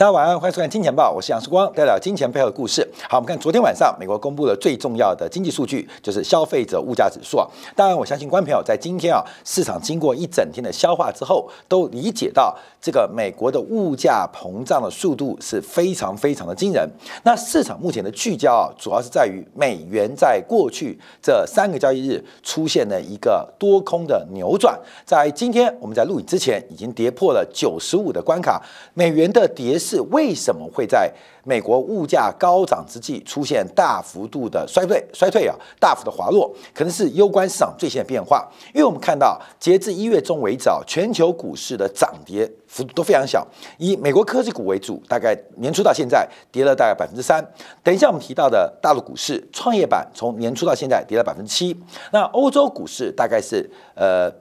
大家晚安，欢迎收看《金钱报》，我是杨世光，带来金钱背后的故事。好，我们看昨天晚上，美国公布了最重要的经济数据，就是消费者物价指数啊。当然，我相信观众朋友在今天啊，市场经过一整天的消化之后，都理解到这个美国的物价膨胀的速度是非常非常的惊人。那市场目前的聚焦啊，主要是在于美元在过去这三个交易日出现了一个多空的扭转，在今天我们在录影之前已经跌破了九十五的关卡，美元的跌。是为什么会在美国物价高涨之际出现大幅度的衰退衰退啊，大幅的滑落，可能是攸关市场最线的变化。因为我们看到，截至一月中为早，全球股市的涨跌幅度都非常小，以美国科技股为主，大概年初到现在跌了大概百分之三。等一下我们提到的大陆股市，创业板从年初到现在跌了百分之七。那欧洲股市大概是呃。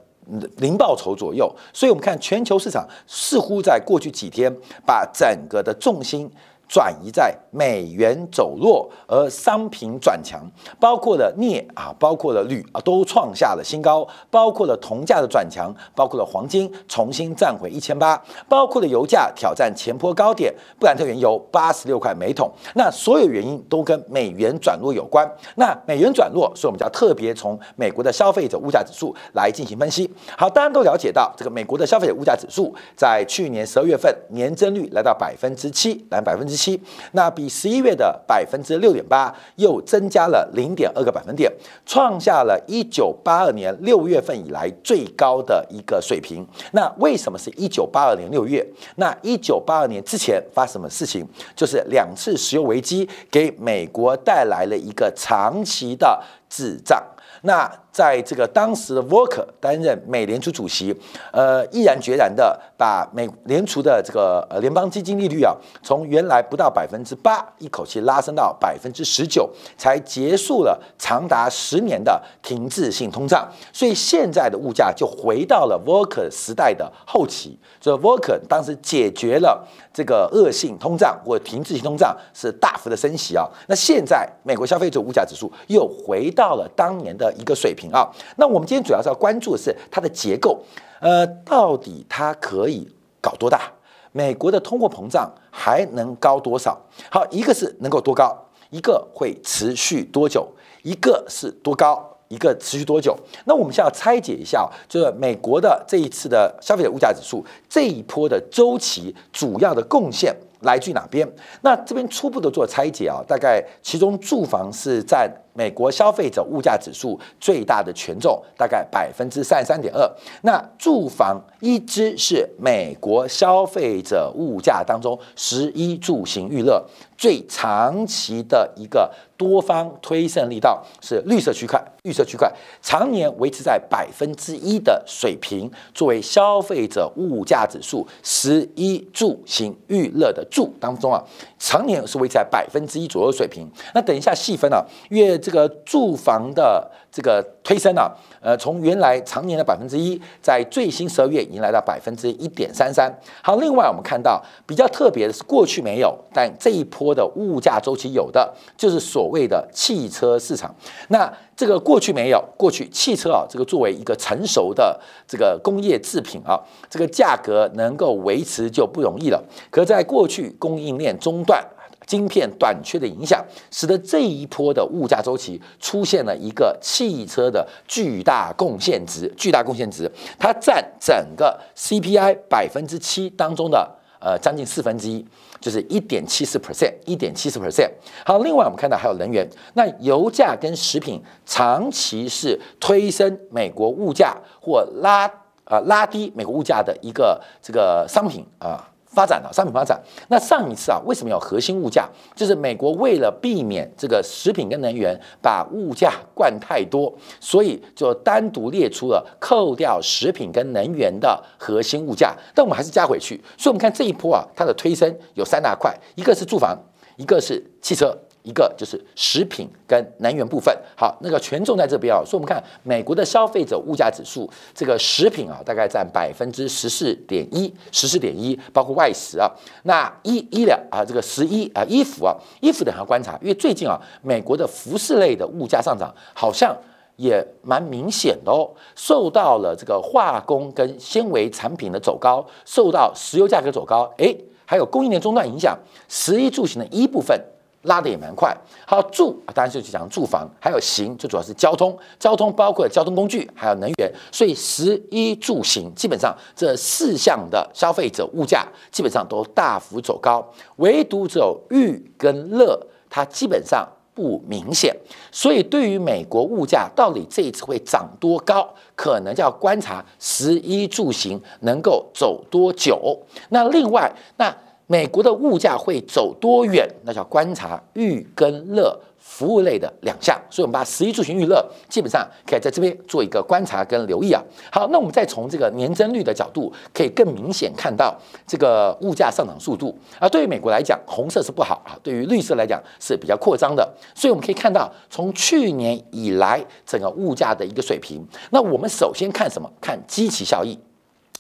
零报酬左右，所以我们看全球市场似乎在过去几天把整个的重心。转移在美元走弱，而商品转强，包括了镍啊，包括了铝啊，都创下了新高，包括了铜价的转强，包括了黄金重新站回一千八，包括了油价挑战前坡高点，布兰特原油八十六块每桶。那所有原因都跟美元转弱有关。那美元转弱，所以我们就要特别从美国的消费者物价指数来进行分析。好，大家都了解到这个美国的消费者物价指数在去年十二月份年增率来到百分之七，来百分之。七，那比十一月的百分之六点八又增加了零点二个百分点，创下了一九八二年六月份以来最高的一个水平。那为什么是一九八二年六月？那一九八二年之前发什么事情？就是两次石油危机给美国带来了一个长期的滞胀。那在这个当时的沃克担任美联储主席，呃，毅然决然的把美联储的这个呃联邦基金利率啊，从原来不到百分之八，一口气拉升到百分之十九，才结束了长达十年的停滞性通胀。所以现在的物价就回到了沃克时代的后期。所以沃克当时解决了这个恶性通胀或停滞性通胀是大幅的升级啊。那现在美国消费者物价指数又回到了当年的一个水平。啊，那我们今天主要是要关注的是它的结构，呃，到底它可以搞多大？美国的通货膨胀还能高多少？好，一个是能够多高，一个会持续多久？一个是多高，一个持续多久？那我们先要拆解一下，就是美国的这一次的消费者物价指数这一波的周期，主要的贡献来自于哪边？那这边初步的做拆解啊，大概其中住房是占。美国消费者物价指数最大的权重大概百分之三十三点二，那住房一只是美国消费者物价当中十一住行娱乐最长期的一个多方推升力道，是绿色区块，绿色区块常年维持在百分之一的水平，作为消费者物价指数十一住行娱乐的住当中啊，常年是维持在百分之一左右水平。那等一下细分啊，月。这个住房的这个推升呢，呃，从原来常年的百分之一，在最新十二月已经来到百分之一点三三。好，另外我们看到比较特别的是，过去没有，但这一波的物价周期有的就是所谓的汽车市场。那这个过去没有，过去汽车啊，这个作为一个成熟的这个工业制品啊，这个价格能够维持就不容易了。可在过去供应链中断。晶片短缺的影响，使得这一波的物价周期出现了一个汽车的巨大贡献值，巨大贡献值，它占整个 CPI 百分之七当中的呃将近四分之一，就是一点七四 percent，一点七四 percent。好，另外我们看到还有能源，那油价跟食品长期是推升美国物价或拉啊拉低美国物价的一个这个商品啊。发展啊，商品发展。那上一次啊，为什么有核心物价？就是美国为了避免这个食品跟能源把物价灌太多，所以就单独列出了扣掉食品跟能源的核心物价。但我们还是加回去。所以，我们看这一波啊，它的推升有三大块：一个是住房，一个是汽车。一个就是食品跟能源部分，好，那个权重在这边啊，所以我们看美国的消费者物价指数，这个食品啊大概占百分之十四点一，十四点一，包括外食啊，那医医疗啊，这个十一啊衣服啊，衣服等下观察，因为最近啊，美国的服饰类的物价上涨好像也蛮明显的哦，受到了这个化工跟纤维产品的走高，受到石油价格走高，哎，还有供应链中断影响，十一住行的一部分。拉的也蛮快，好住啊，当然就去讲住房，还有行，就主要是交通，交通包括交通工具，还有能源，所以十一住行基本上这四项的消费者物价基本上都大幅走高，唯独只有玉跟乐，它基本上不明显，所以对于美国物价到底这一次会涨多高，可能就要观察十一住行能够走多久。那另外那。美国的物价会走多远？那叫观察预跟乐服务类的两项，所以我们把十一住行预热，基本上可以在这边做一个观察跟留意啊。好，那我们再从这个年增率的角度，可以更明显看到这个物价上涨速度啊。对于美国来讲，红色是不好啊；对于绿色来讲是比较扩张的。所以我们可以看到，从去年以来整个物价的一个水平。那我们首先看什么？看基期效益。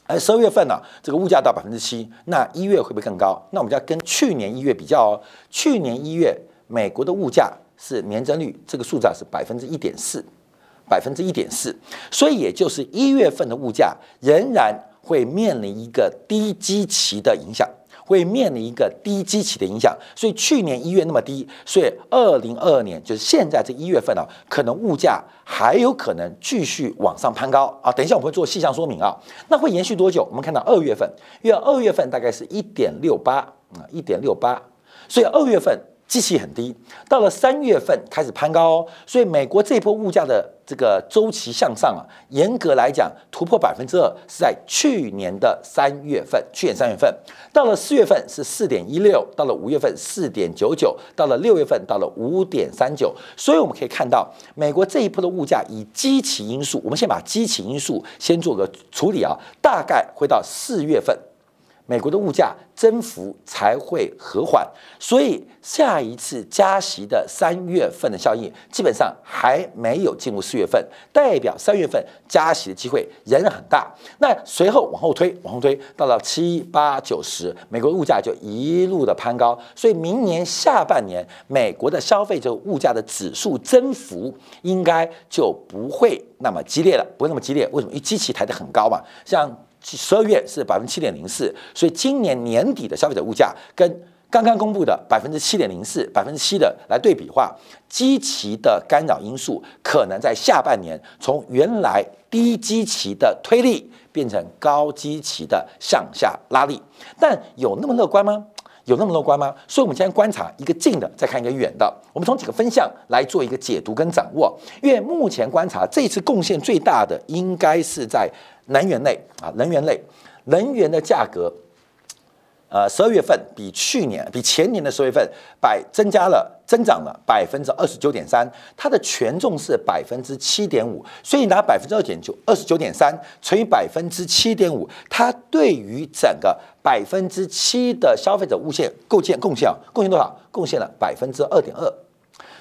而十二月份呢，这个物价到百分之七，那一月会不会更高？那我们就要跟去年一月比较哦。去年一月，美国的物价是年增率，这个数字是百分之一点四，百分之一点四。所以也就是一月份的物价仍然会面临一个低基期的影响。会面临一个低基期的影响，所以去年一月那么低，所以二零二二年就是现在这一月份呢，可能物价还有可能继续往上攀高啊。等一下我们会做细项说明啊。那会延续多久？我们看到二月份，因为二月份大概是一点六八啊，一点六八，所以二月份。机器很低，到了三月份开始攀高哦。所以美国这一波物价的这个周期向上啊，严格来讲突破百分之二是在去年的三月份。去年三月份到了四月份是四点一六，到了五月份四点九九，到了六月份到了五点三九。所以我们可以看到，美国这一波的物价以基期因素，我们先把基期因素先做个处理啊，大概会到四月份。美国的物价增幅才会和缓，所以下一次加息的三月份的效应基本上还没有进入四月份，代表三月份加息的机会仍然很大。那随后往后推，往后推，到了七八九十，美国物价就一路的攀高，所以明年下半年美国的消费者物价的指数增幅应该就不会那么激烈了，不会那么激烈。为什么？因为机器抬得很高嘛，像。十二月是百分之七点零四，所以今年年底的消费者物价跟刚刚公布的百分之七点零四、百分之七的来对比话，基期的干扰因素可能在下半年从原来低基期的推力变成高基期的向下拉力，但有那么乐观吗？有那么乐观吗？所以，我们先观察一个近的，再看一个远的。我们从几个分项来做一个解读跟掌握，因为目前观察，这次贡献最大的应该是在能源类啊，能源类，能源的价格。呃，十二月份比去年、比前年的十月份百增加了，增长了百分之二十九点三，它的权重是百分之七点五，所以拿百分之二点九、二十九点三乘以百分之七点五，它对于整个百分之七的消费者物线构建贡献贡献多少？贡献了百分之二点二。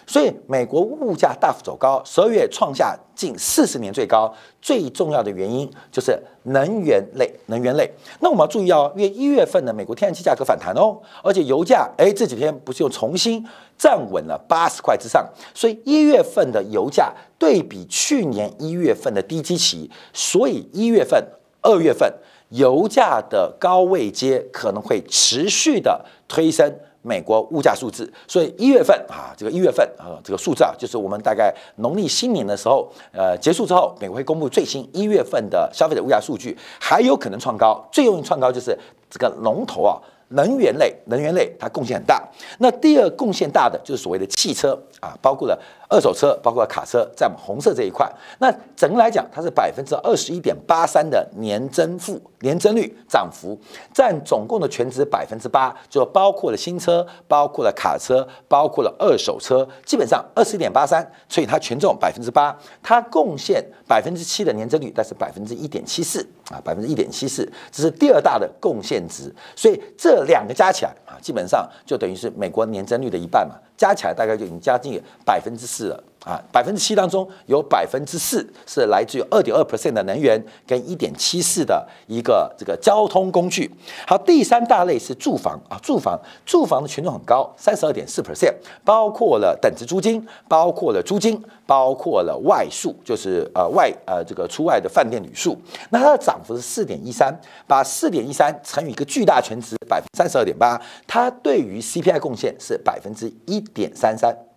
所以美国物价大幅走高，十二月创下近四十年最高。最重要的原因就是能源类，能源类。那我们要注意哦，因为一月份的美国天然气价格反弹哦，而且油价哎这几天不是又重新站稳了八十块之上。所以一月份的油价对比去年一月份的低基期，所以一月份、二月份油价的高位接可能会持续的推升。美国物价数字，所以一月份啊，这个一月份啊，这个数字啊，就是我们大概农历新年的时候，呃，结束之后，美国会公布最新一月份的消费者物价数据，还有可能创高，最容易创高就是这个龙头啊，能源类，能源类它贡献很大，那第二贡献大的就是所谓的汽车。啊，包括了二手车，包括卡车，在我们红色这一块。那整个来讲，它是百分之二十一点八三的年增负年增率涨幅，占总共的全值百分之八，就包括了新车，包括了卡车，包括了二手车，基本上二十一点八三，所以它权重百分之八，它贡献百分之七的年增率，但是百分之一点七四啊，百分之一点七四，这是第二大的贡献值。所以这两个加起来啊，基本上就等于是美国年增率的一半嘛，加起来大概就已经加进。百分之四啊，百分之七当中有百分之四是来自于二点二 percent 的能源跟一点七四的一个这个交通工具。好，第三大类是住房啊，住房住房的权重很高，三十二点四 percent，包括了等值租金，包括了租金，包括了外宿，就是呃外呃这个出外的饭店旅宿。那它的涨幅是四点一三，把四点一三乘以一个巨大权值百分之三十二点八，它对于 CPI 贡献是百分之一点三三。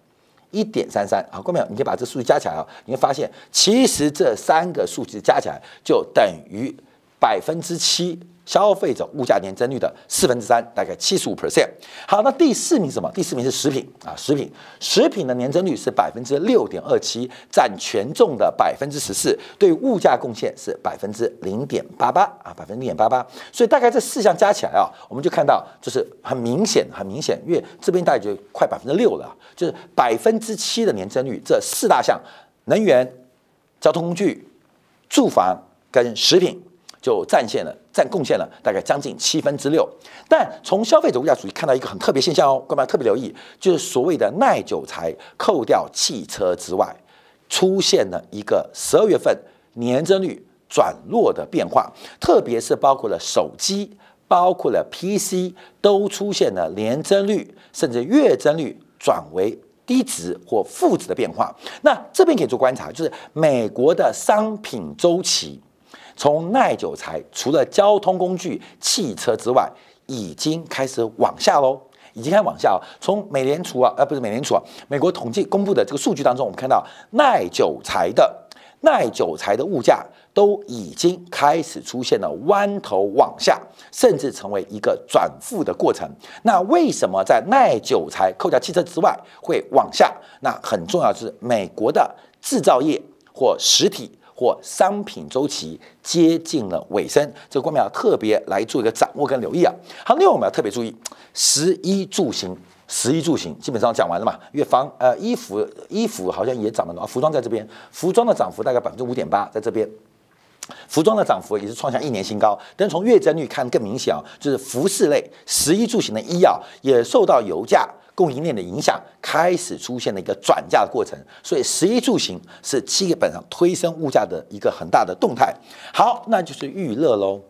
一点三三，好，各位朋友，你可以把这数据加起来啊，你会发现，其实这三个数字加起来就等于百分之七。消费者物价年增率的四分之三，大概七十五 percent。好，那第四名什么？第四名是食品啊，食品，食品的年增率是百分之六点二七，占权重的百分之十四，对物价贡献是百分之零点八八啊，百分之零点八八。所以大概这四项加起来啊，我们就看到就是很明显，很明显，因为这边大概就快百分之六了，就是百分之七的年增率，这四大项，能源、交通工具、住房跟食品。就占线了，占贡献了大概将近七分之六。但从消费者物价主义看到一个很特别现象哦，各位特别留意，就是所谓的耐久才扣掉汽车之外，出现了一个十二月份年增率转弱的变化。特别是包括了手机，包括了 PC，都出现了年增率甚至月增率转为低值或负值的变化。那这边可以做观察，就是美国的商品周期。从耐久材除了交通工具汽车之外，已经开始往下喽，已经开始往下。了。从美联储啊，呃，不是美联储，啊，美国统计公布的这个数据当中，我们看到耐久材的耐久材的物价都已经开始出现了弯头往下，甚至成为一个转负的过程。那为什么在耐久材扣掉汽车之外会往下？那很重要是美国的制造业或实体。或商品周期接近了尾声，这个我们要特别来做一个掌握跟留意啊。好，另外我们要特别注意，十一住行，十一住行基本上讲完了嘛。因为房呃衣服衣服好像也涨了啊，服装在这边，服装的涨幅大概百分之五点八，在这边，服装的涨幅也是创下一年新高。但从月增率看更明显啊，就是服饰类十一住行的医药也受到油价。供应链的影响开始出现了一个转嫁的过程，所以十一住行是基本上推升物价的一个很大的动态。好，那就是预热喽，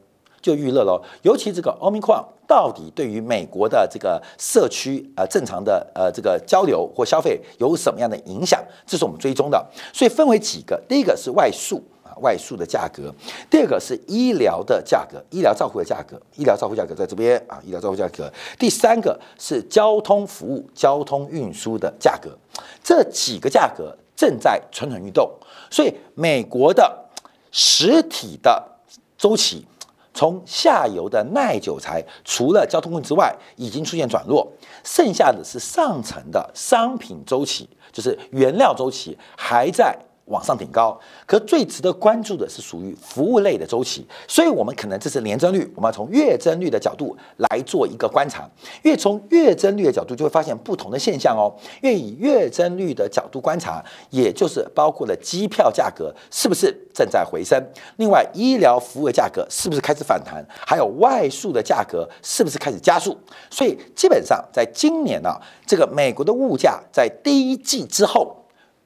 就预热喽。尤其这个欧米克到底对于美国的这个社区呃正常的呃这个交流或消费有什么样的影响，这是我们追踪的。所以分为几个，第一个是外宿。外宿的价格，第二个是医疗的价格，医疗照护的价格，医疗照护价格在这边啊，医疗照护价格。第三个是交通服务、交通运输的价格，这几个价格正在蠢蠢欲动。所以，美国的实体的周期，从下游的耐久材，除了交通之外，已经出现转弱，剩下的是上层的商品周期，就是原料周期还在。往上顶高，可最值得关注的是属于服务类的周期，所以，我们可能这是年增率，我们要从月增率的角度来做一个观察。越从月增率的角度，就会发现不同的现象哦。越以月增率的角度观察，也就是包括了机票价格是不是正在回升，另外医疗服务的价格是不是开始反弹，还有外宿的价格是不是开始加速。所以，基本上在今年呢，这个美国的物价在第一季之后。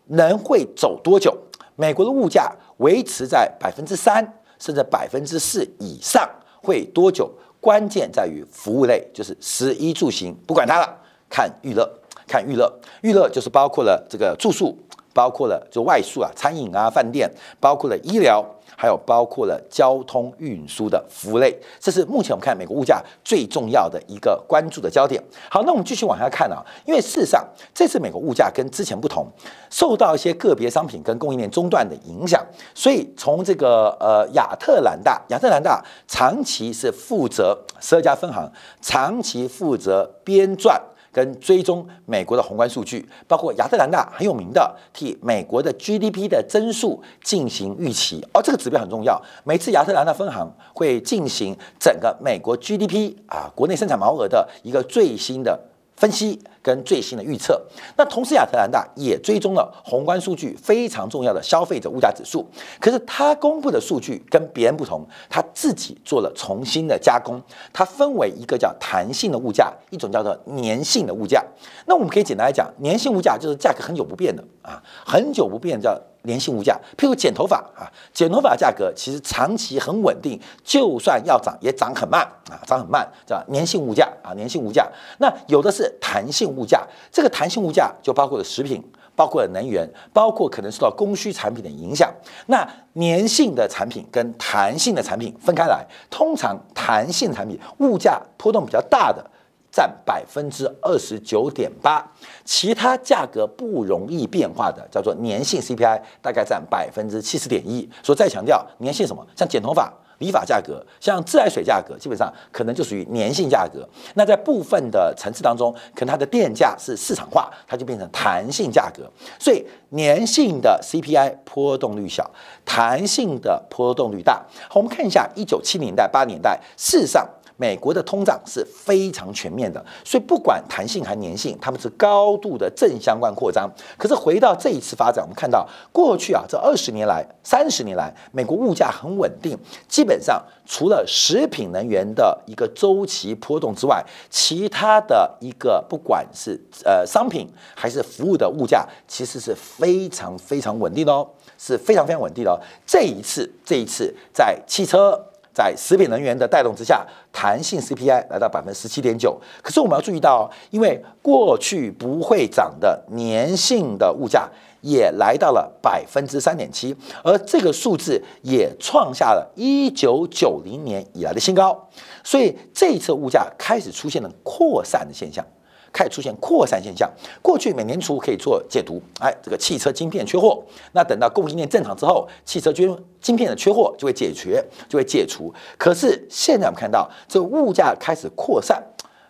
能会走多久？美国的物价维持在百分之三甚至百分之四以上会多久？关键在于服务类，就是食衣住行，不管它了，看预热，看预热，预热就是包括了这个住宿，包括了就外宿啊、餐饮啊、饭店，包括了医疗。还有包括了交通运输的服务类，这是目前我们看美国物价最重要的一个关注的焦点。好，那我们继续往下看啊，因为事实上这次美国物价跟之前不同，受到一些个别商品跟供应链中断的影响，所以从这个呃亚特兰大，亚特兰大长期是负责十二家分行，长期负责编撰。跟追踪美国的宏观数据，包括亚特兰大很有名的替美国的 GDP 的增速进行预期哦，这个指标很重要。每次亚特兰大分行会进行整个美国 GDP 啊国内生产毛额的一个最新的。分析跟最新的预测，那同时亚特兰大也追踪了宏观数据非常重要的消费者物价指数。可是他公布的数据跟别人不同，他自己做了重新的加工。它分为一个叫弹性的物价，一种叫做粘性的物价。那我们可以简单来讲，粘性物价就是价格很久不变的啊，很久不变叫。粘性物价，譬如剪头发啊，剪头发价格其实长期很稳定，就算要涨也涨很慢啊，涨很慢，叫粘性物价啊，粘性物价。那有的是弹性物价，这个弹性物价就包括了食品，包括了能源，包括可能受到供需产品的影响。那粘性的产品跟弹性的产品分开来，通常弹性产品物价波动比较大的。占百分之二十九点八，其他价格不容易变化的叫做粘性 CPI，大概占百分之七十点一。所以再强调，粘性什么？像剪头发、理发价格，像自来水价格，基本上可能就属于粘性价格。那在部分的层次当中，可能它的电价是市场化，它就变成弹性价格。所以粘性的 CPI 波动率小，弹性的波动率大。好，我们看一下一九七年代、八年代，事实上。美国的通胀是非常全面的，所以不管弹性还粘性，他们是高度的正相关扩张。可是回到这一次发展，我们看到过去啊这二十年来、三十年来，美国物价很稳定，基本上除了食品、能源的一个周期波动之外，其他的一个不管是呃商品还是服务的物价，其实是非常非常稳定的哦，是非常非常稳定的哦。这一次，这一次在汽车。在食品能源的带动之下，弹性 CPI 来到百分之十七点九。可是我们要注意到，因为过去不会涨的年性的物价也来到了百分之三点七，而这个数字也创下了一九九零年以来的新高。所以这一次物价开始出现了扩散的现象。开始出现扩散现象。过去美联储可以做解读，哎，这个汽车晶片缺货，那等到供应链正常之后，汽车晶晶片的缺货就会解决，就会解除。可是现在我们看到，这物价开始扩散，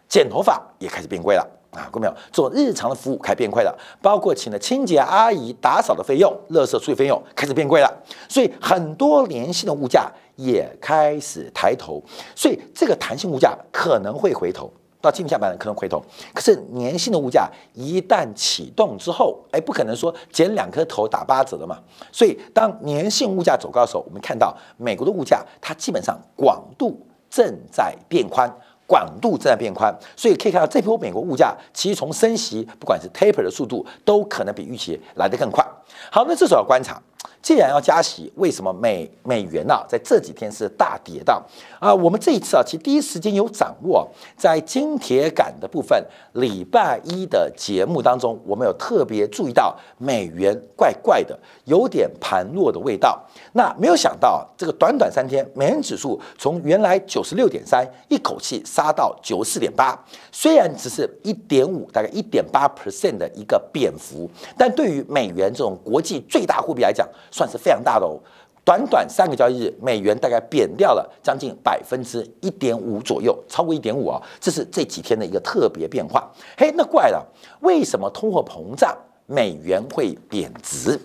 剪头发也开始变贵了啊！过没有，做日常的服务开始变贵了，包括请的清洁阿姨打扫的费用、垃圾处理费用开始变贵了。所以很多联系的物价也开始抬头，所以这个弹性物价可能会回头。到今年下半年可能回头，可是粘性的物价一旦启动之后，哎，不可能说剪两颗头打八折的嘛。所以当粘性物价走高的时候，我们看到美国的物价它基本上广度正在变宽，广度正在变宽，所以可以看到这批美国物价其实从升息，不管是 taper 的速度都可能比预期来得更快。好，那这时候要观察，既然要加息，为什么美美元呢？在这几天是大跌的啊！我们这一次啊，其实第一时间有掌握，在金铁杆的部分，礼拜一的节目当中，我们有特别注意到美元怪怪的，有点盘落的味道。那没有想到，这个短短三天，美元指数从原来九十六点三，一口气杀到九四点八，虽然只是一点五，大概一点八 percent 的一个贬幅，但对于美元这种。国际最大货币来讲，算是非常大的哦。短短三个交易日，美元大概贬掉了将近百分之一点五左右，超过一点五啊！这是这几天的一个特别变化。嘿，那怪了，为什么通货膨胀美元会贬值？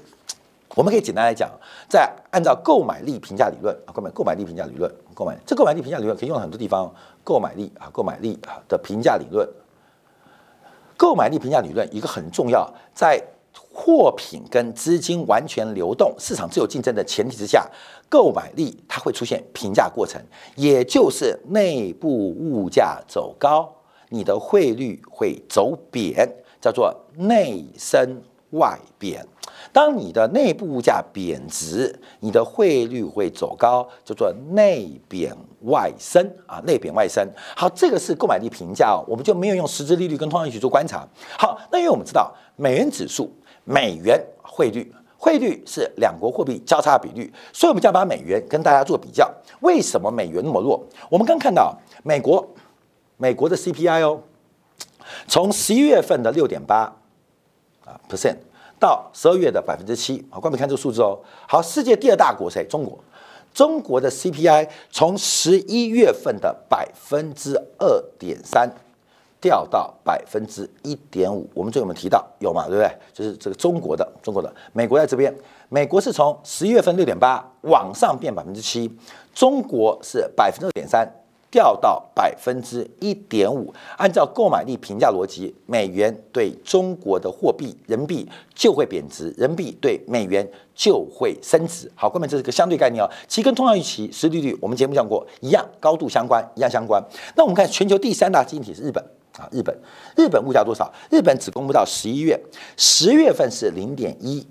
我们可以简单来讲，在按照购买力评价理论啊，购买购买力评价理论，购买这购买力评价理论可以用到很多地方。购买力啊，购买力啊的评价理论，购买力评价理论一个很重要在。货品跟资金完全流动、市场自由竞争的前提之下，购买力它会出现评价过程，也就是内部物价走高，你的汇率会走贬，叫做内升外贬。当你的内部物价贬值，你的汇率会走高，叫做内贬外升啊，内贬外升。好，这个是购买力评价哦，我们就没有用实质利率跟通胀去做观察。好，那因为我们知道美元指数。美元汇率，汇率是两国货币交叉比率，所以我们要把美元跟大家做比较。为什么美元那么弱？我们刚看到美国，美国的 CPI 哦，从十一月份的六点八啊 percent 到十二月的百分之七啊，各位看这个数字哦。好，世界第二大国谁？中国，中国的 CPI 从十一月份的百分之二点三。掉到百分之一点五。我们最近没有提到有嘛，对不对？就是这个中国的中国的，美国在这边，美国是从十一月份六点八往上变百分之七，中国是百分之二点三掉到百分之一点五。按照购买力平价逻辑，美元对中国的货币人民币就会贬值，人民币对美元就会升值。好，各位，这是个相对概念哦，其实跟通胀预期、实际率，我们节目讲过一样，高度相关，一样相关。那我们看全球第三大经济体是日本。啊，日本，日本物价多少？日本只公布到十一月，十月份是零点一，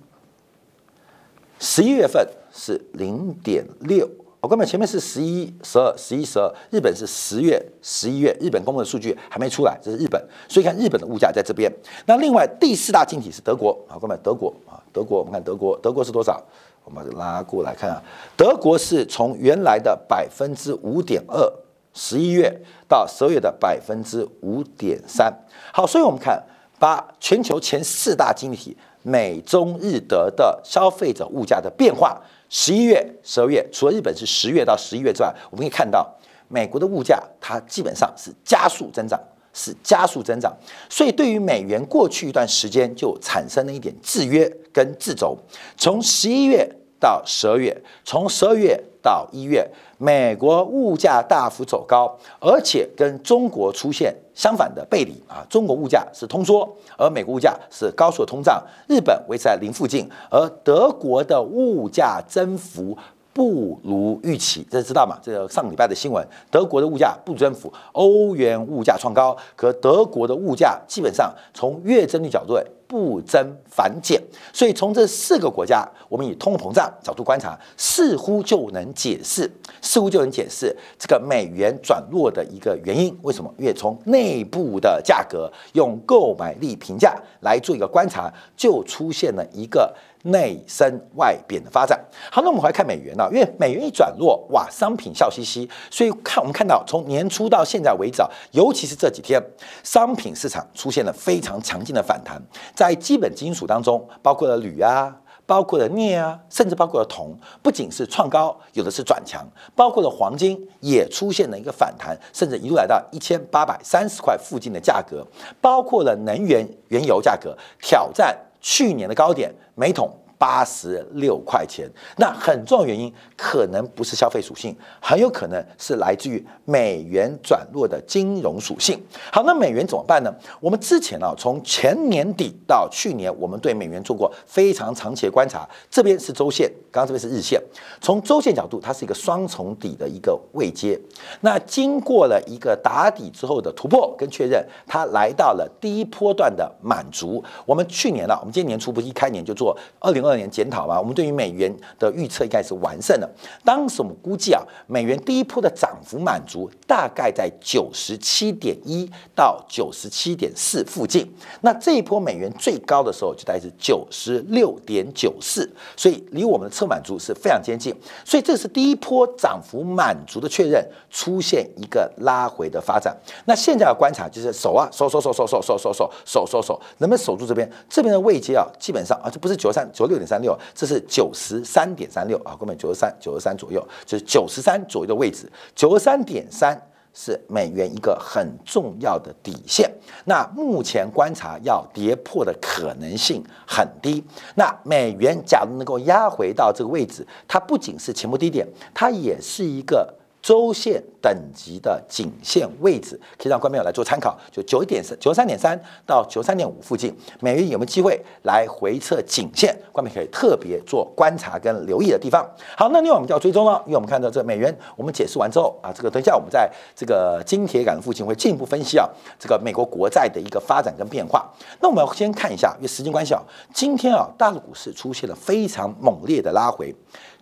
十一月份是零点六。我刚才前面是十一、十二，十一、十二，日本是十月、十一月，日本公布的数据还没出来，这是日本，所以看日本的物价在这边。那另外第四大经济体是德国啊，哥们，德国啊，德国，我们看德国，德国是多少？我们拉过来看啊，德国是从原来的百分之五点二。十一月到十二月的百分之五点三。好，所以我们看把全球前四大经济体美、中、日、德的消费者物价的变化，十一月、十二月，除了日本是十月到十一月之外，我们可以看到美国的物价它基本上是加速增长，是加速增长。所以对于美元过去一段时间就产生了一点制约跟制肘。从十一月到十二月，从十二月。到一月，美国物价大幅走高，而且跟中国出现相反的背离啊！中国物价是通缩，而美国物价是高速通胀。日本维持在零附近，而德国的物价增幅不如预期，这知道吗？这个上礼拜的新闻，德国的物价不增幅，欧元物价创高，可德国的物价基本上从月增率角度不增反减。所以从这四个国家，我们以通货膨胀角度观察，似乎就能解释，似乎就能解释这个美元转弱的一个原因。为什么？因为从内部的价格用购买力评价来做一个观察，就出现了一个。内生外贬的发展。好，那我们回来看美元呢，因为美元一转弱，哇，商品笑嘻嘻。所以看我们看到，从年初到现在为止，尤其是这几天，商品市场出现了非常强劲的反弹。在基本金属当中，包括了铝啊，包括了镍啊，甚至包括了铜，不仅是创高，有的是转强。包括了黄金也出现了一个反弹，甚至一路来到一千八百三十块附近的价格。包括了能源原油价格挑战。去年的高点，每桶。八十六块钱，那很重要原因可能不是消费属性，很有可能是来自于美元转弱的金融属性。好，那美元怎么办呢？我们之前啊，从前年底到去年，我们对美元做过非常长期的观察。这边是周线，刚刚这边是日线。从周线角度，它是一个双重底的一个位阶。那经过了一个打底之后的突破跟确认，它来到了第一波段的满足。我们去年啊，我们今年年初不是一开年就做二零二。二年检讨嘛，我们对于美元的预测应该是完胜的。当时我们估计啊，美元第一波的涨幅满足大概在九十七点一到九十七点四附近。那这一波美元最高的时候就大概是九十六点九四，所以离我们的测满足是非常接近。所以这是第一波涨幅满足的确认，出现一个拉回的发展。那现在要观察就是守啊，守守守守守守守守守守守，能不能守住这边？这边的位阶啊，基本上啊，这不是九三九六。点三六，这是九十三点三六啊，根本九十三九十三左右，就是九十三左右的位置，九十三点三是美元一个很重要的底线。那目前观察要跌破的可能性很低。那美元假如能够压回到这个位置，它不仅是前低点，它也是一个。周线等级的颈线位置可以让观众朋友来做参考，就九点三、九三点三到九三点五附近，美元有没有机会来回测颈线？观众可以特别做观察跟留意的地方。好，那另外我们就要追踪了，因为我们看到这美元，我们解释完之后啊，这个等一下我们在这个金铁杆附近会进一步分析啊，这个美国国债的一个发展跟变化。那我们要先看一下，因为时间关系啊，今天啊，大陆股市出现了非常猛烈的拉回，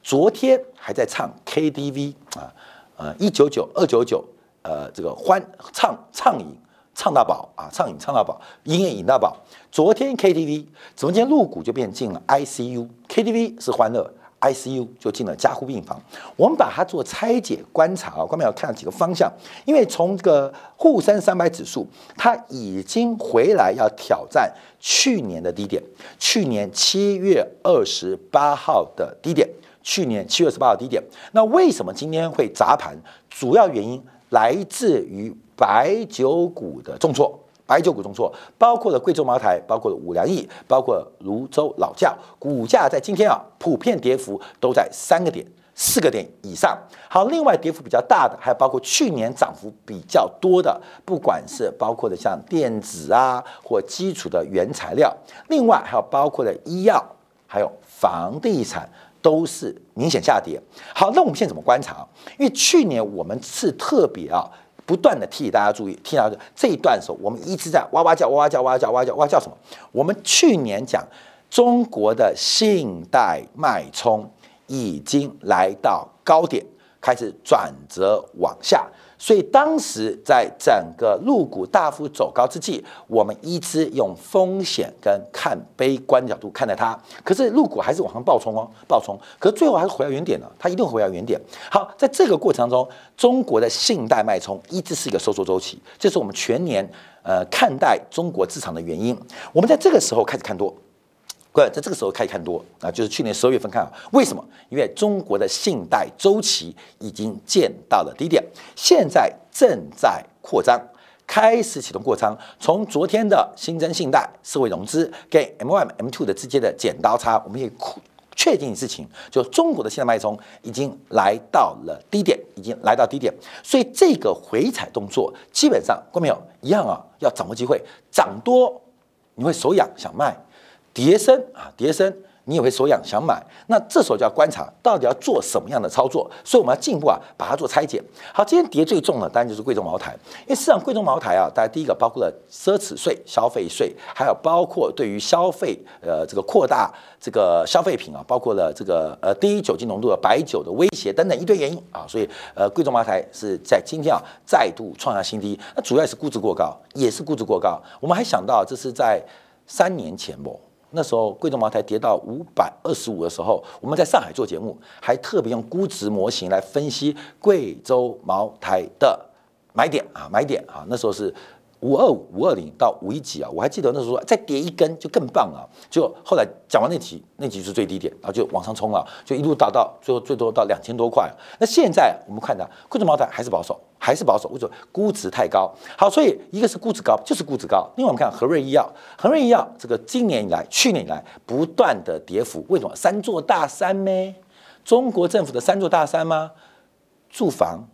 昨天还在唱 K D V 啊。呃，一九九二九九，呃，这个欢唱畅饮畅大宝啊，畅饮畅大宝，音乐饮大宝。昨天 K T V 直播间入股就变进了 I C U，K T V 是欢乐，I C U 就进了加护病房。我们把它做拆解观察啊，关要看几个方向，因为从这个沪深三百指数，它已经回来要挑战去年的低点，去年七月二十八号的低点。去年七月十八号低点，那为什么今天会砸盘？主要原因来自于白酒股的重挫。白酒股重挫，包括了贵州茅台，包括了五粮液，包括泸州老窖，股价在今天啊，普遍跌幅都在三个点、四个点以上。好，另外跌幅比较大的，还有包括去年涨幅比较多的，不管是包括的像电子啊，或基础的原材料，另外还有包括的医药，还有房地产。都是明显下跌。好，那我们现在怎么观察？因为去年我们是特别啊，不断的替大家注意，听大家这一段时候，我们一直在哇哇叫，哇哇叫，哇哇叫，哇哇叫，哇叫什么？我们去年讲中国的信贷脉冲已经来到高点，开始转折往下。所以当时在整个入股大幅走高之际，我们一直用风险跟看悲观的角度看待它，可是入股还是往上暴冲哦，暴冲，可是最后还是回到原点了，它一定会回到原点。好，在这个过程中，中国的信贷脉冲一直是一个收缩周期，这是我们全年呃看待中国市场的原因。我们在这个时候开始看多。在这个时候可以看多啊，就是去年十二月份看，为什么？因为中国的信贷周期已经见到了低点，现在正在扩张，开始启动过仓。从昨天的新增信贷、社会融资跟 m one、m two 的之间的剪刀差，我们也确定事情，就中国的信贷脉冲已经来到了低点，已经来到低点。所以这个回踩动作，基本上过没有一样啊，要掌握机会，涨多你会手痒想卖。叠升啊，叠升，你也会手痒想买，那这时候就要观察到底要做什么样的操作。所以我们要进一步啊，把它做拆解。好，今天跌最重的当然就是贵州茅台，因为市场贵州茅台啊，大家第一个包括了奢侈税、消费税，还有包括对于消费呃这个扩大这个消费品啊，包括了这个呃低酒精浓度的白酒的威胁等等一堆原因啊，所以呃贵州茅台是在今天啊再度创下新低，那主要是估值过高，也是估值过高。我们还想到这是在三年前不？那时候贵州茅台跌到五百二十五的时候，我们在上海做节目，还特别用估值模型来分析贵州茅台的买点啊，买点啊，那时候是。五二五、五二零到五一几啊？我还记得那时候说再跌一根就更棒啊！就后来讲完那题，那题是最低点，然后就往上冲了，就一路打到最后最多到两千多块。那现在我们看的贵州茅台还是保守，还是保守，为什么估值太高？好，所以一个是估值高，就是估值高。另外我们看恒瑞医药，恒瑞医药这个今年以来、去年以来不断的跌幅，为什么？三座大山呗，中国政府的三座大山吗？住房、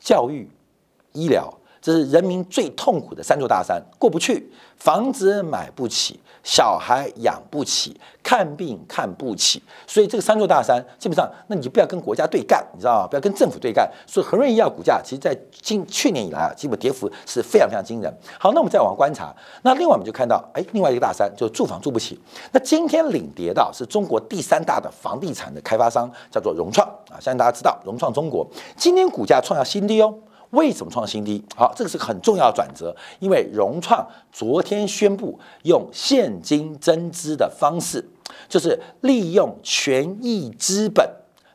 教育、医疗。这是人民最痛苦的三座大山过不去，房子买不起，小孩养不起，看病看不起。所以这个三座大山，基本上，那你就不要跟国家对干，你知道吧？不要跟政府对干。所以恒瑞医药股价，其实在近去年以来啊，基本跌幅是非常非常惊人。好，那我们再往观察，那另外我们就看到，哎，另外一个大山就是住房住不起。那今天领跌的，是中国第三大的房地产的开发商，叫做融创啊，相信大家知道，融创中国今天股价创下新低哦。为什么创新低？好，这个是很重要的转折，因为融创昨天宣布用现金增资的方式，就是利用权益资本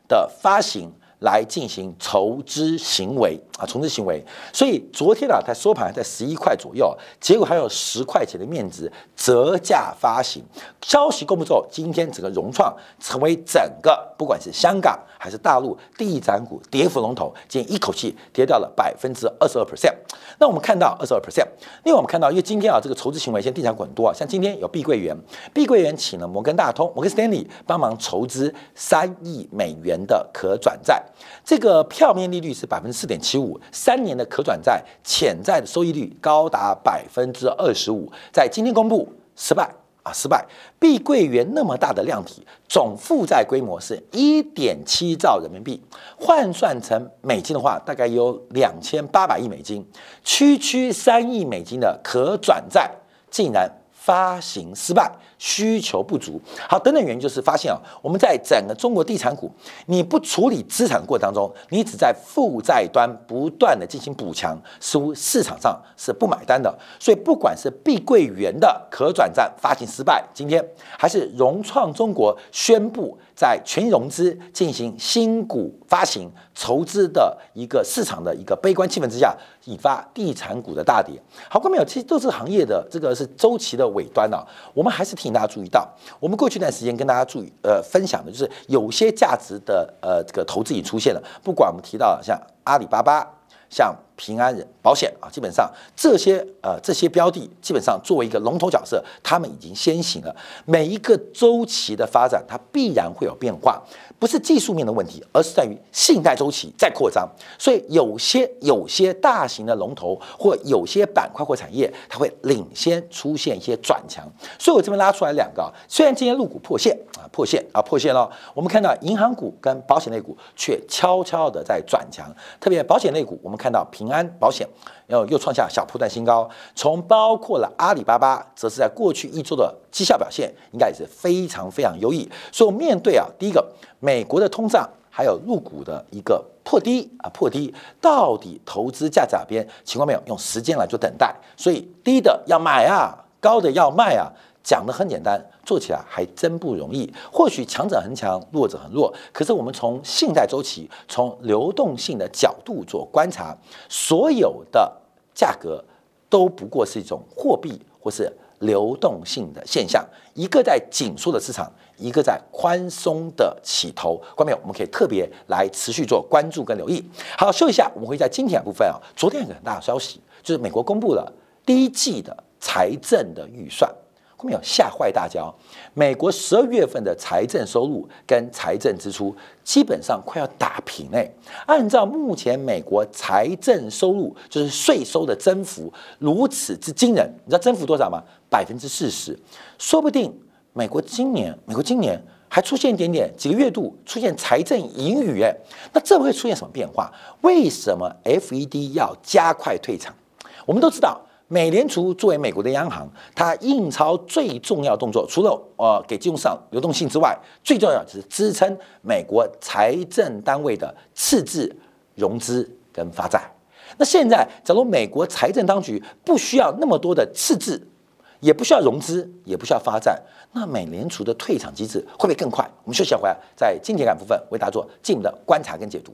的发行。来进行筹资行为啊，筹资行为。所以昨天啊，它收盘在十一块左右，结果还有十块钱的面值折价发行。消息公布之后，今天整个融创成为整个不管是香港还是大陆地产股跌幅龙头，仅一口气跌掉了百分之二十二 percent。那我们看到二十二 percent，另外我们看到，因为今天啊，这个筹资行为，现在地产股很多啊，像今天有碧桂园，碧桂园请了摩根大通摩根 Stanley） 帮忙筹资三亿美元的可转债。这个票面利率是百分之四点七五，三年的可转债潜在的收益率高达百分之二十五。在今天公布失败啊，失败！碧桂园那么大的量体，总负债规模是一点七兆人民币，换算成美金的话，大概有两千八百亿美金。区区三亿美金的可转债竟然发行失败。需求不足，好等等原因，就是发现啊，我们在整个中国地产股，你不处理资产过程当中，你只在负债端不断的进行补强，似乎市场上是不买单的。所以不管是碧桂园的可转债发行失败，今天还是融创中国宣布。在全融资进行新股发行筹资的一个市场的一个悲观气氛之下，引发地产股的大跌。好，观众朋友，其实都是行业的这个是周期的尾端啊。我们还是提醒大家注意到，我们过去一段时间跟大家注意呃分享的就是有些价值的呃这个投资已出现了。不管我们提到像阿里巴巴。像平安人保险啊，基本上这些呃这些标的，基本上作为一个龙头角色，他们已经先行了。每一个周期的发展，它必然会有变化。不是技术面的问题，而是在于信贷周期在扩张，所以有些有些大型的龙头或有些板块或产业，它会领先出现一些转强。所以我这边拉出来两个啊，虽然今天入股破线啊破线啊破线了，我们看到银行股跟保险类股却悄悄的在转强，特别保险类股，我们看到平安保险然后又创下小破段新高，从包括了阿里巴巴，则是在过去一周的。绩效表现应该也是非常非常优异，所以面对啊，第一个美国的通胀，还有入股的一个破低啊破低，到底投资价哪边情况没有用时间来做等待，所以低的要买啊，高的要卖啊，讲得很简单，做起来还真不容易。或许强者恒强，弱者很弱，可是我们从信贷周期、从流动性的角度做观察，所有的价格都不过是一种货币或是。流动性的现象，一个在紧缩的市场，一个在宽松的起头，关面我们可以特别来持续做关注跟留意。好，休息一下，我们回在今天部分啊。昨天有个很大的消息，就是美国公布了第一季的财政的预算。没有吓坏大家。美国十二月份的财政收入跟财政支出基本上快要打平嘞。按照目前美国财政收入就是税收的增幅如此之惊人，你知道增幅多少吗？百分之四十。说不定美国今年，美国今年还出现一点点几个月度出现财政盈余哎，那这会出现什么变化？为什么 FED 要加快退场？我们都知道。美联储作为美国的央行，它印钞最重要动作，除了呃给金融市场流动性之外，最重要是支撑美国财政单位的赤字融资跟发债。那现在，假如美国财政当局不需要那么多的赤字，也不需要融资，也不需要发债，那美联储的退场机制会不会更快？我们休息一会儿，在金钱感部分为大家做进一步的观察跟解读。